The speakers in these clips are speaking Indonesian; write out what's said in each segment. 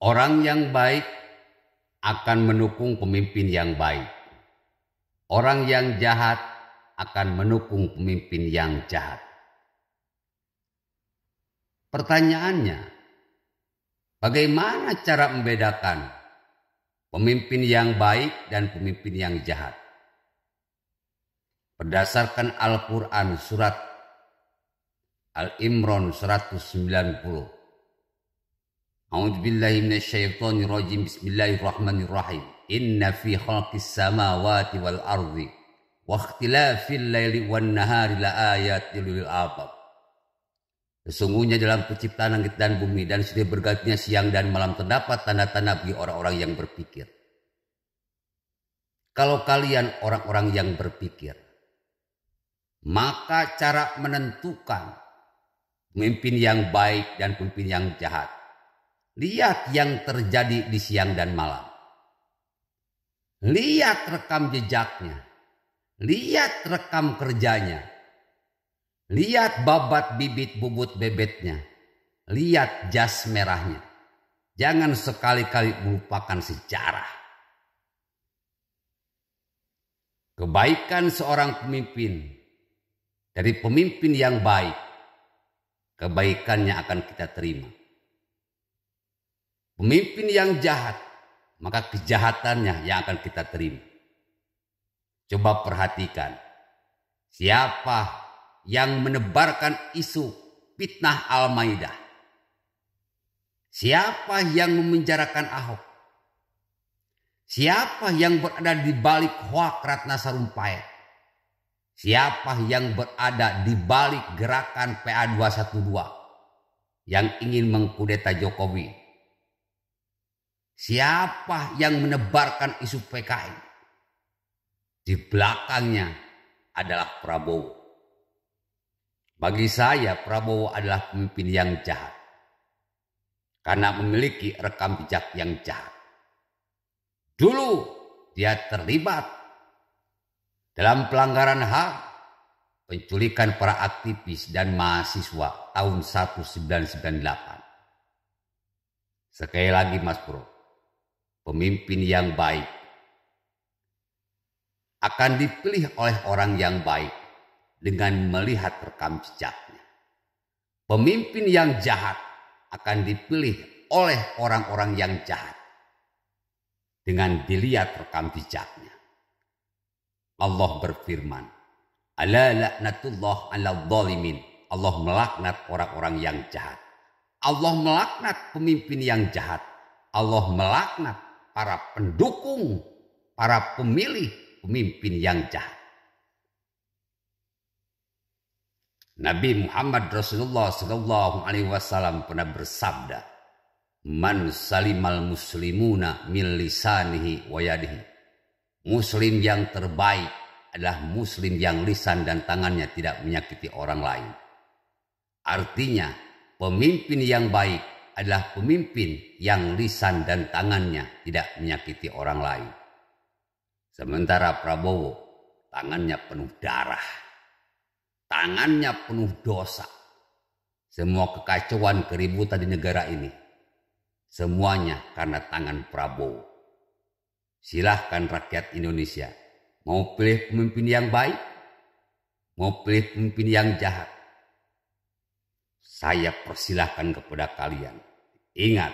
Orang yang baik akan mendukung pemimpin yang baik. Orang yang jahat akan mendukung pemimpin yang jahat. Pertanyaannya, bagaimana cara membedakan pemimpin yang baik dan pemimpin yang jahat? Berdasarkan Al-Quran surat Al-Imran 190 A'udzu billahi minasyaitonir rajim. Bismillahirrahmanirrahim. Inna fi khalqis samawati wal ardi wa ikhtilafil laili wan nahari lil albab. Sesungguhnya dalam penciptaan langit dan bumi dan sudah bergantinya siang dan malam terdapat tanda-tanda bagi orang-orang yang berpikir. Kalau kalian orang-orang yang berpikir, maka cara menentukan pemimpin yang baik dan pemimpin yang jahat Lihat yang terjadi di siang dan malam. Lihat rekam jejaknya. Lihat rekam kerjanya. Lihat babat bibit bubut bebetnya. Lihat jas merahnya. Jangan sekali-kali melupakan sejarah. Kebaikan seorang pemimpin dari pemimpin yang baik, kebaikannya akan kita terima pemimpin yang jahat, maka kejahatannya yang akan kita terima. Coba perhatikan, siapa yang menebarkan isu fitnah Al-Maidah? Siapa yang memenjarakan Ahok? Siapa yang berada di balik hoak Ratna Sarumpayat? Siapa yang berada di balik gerakan PA212 yang ingin mengkudeta Jokowi Siapa yang menebarkan isu PKI? Di belakangnya adalah Prabowo. Bagi saya Prabowo adalah pemimpin yang jahat. Karena memiliki rekam bijak yang jahat. Dulu dia terlibat dalam pelanggaran hak penculikan para aktivis dan mahasiswa tahun 1998. Sekali lagi Mas Bro, pemimpin yang baik akan dipilih oleh orang yang baik dengan melihat rekam jejaknya. Pemimpin yang jahat akan dipilih oleh orang-orang yang jahat dengan dilihat rekam jejaknya. Allah berfirman, Ala laknatullah ala Allah melaknat orang-orang yang jahat. Allah melaknat pemimpin yang jahat. Allah melaknat para pendukung, para pemilih pemimpin yang jahat. Nabi Muhammad Rasulullah Shallallahu Alaihi Wasallam pernah bersabda, "Man salimal muslimuna milisanihi wayadihi." Muslim yang terbaik adalah muslim yang lisan dan tangannya tidak menyakiti orang lain. Artinya, pemimpin yang baik adalah pemimpin yang lisan dan tangannya tidak menyakiti orang lain. Sementara Prabowo tangannya penuh darah, tangannya penuh dosa. Semua kekacauan keributan di negara ini, semuanya karena tangan Prabowo. Silahkan rakyat Indonesia mau pilih pemimpin yang baik, mau pilih pemimpin yang jahat saya persilahkan kepada kalian. Ingat,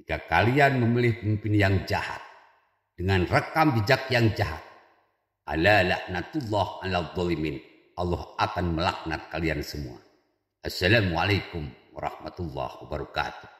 jika kalian memilih pemimpin yang jahat dengan rekam bijak yang jahat, ala laknatullah ala dolimin, Allah akan melaknat kalian semua. Assalamualaikum warahmatullahi wabarakatuh.